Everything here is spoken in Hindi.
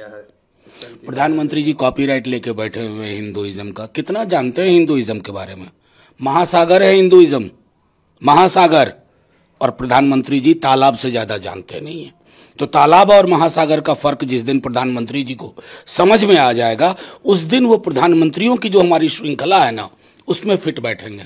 किया है प्रधानमंत्री जी कॉपीराइट लेके बैठे हुए हैं हिंदुइज्म का कितना जानते हैं हिंदुइज्म के बारे में महासागर है हिंदुइज्म महासागर और प्रधानमंत्री जी तालाब से ज़्यादा जानते नहीं है तो तालाब और महासागर का फर्क जिस दिन प्रधानमंत्री जी को समझ में आ जाएगा उस दिन वो प्रधानमंत्रियों की जो हमारी श्रृंखला है ना उसमें फिट बैठेंगे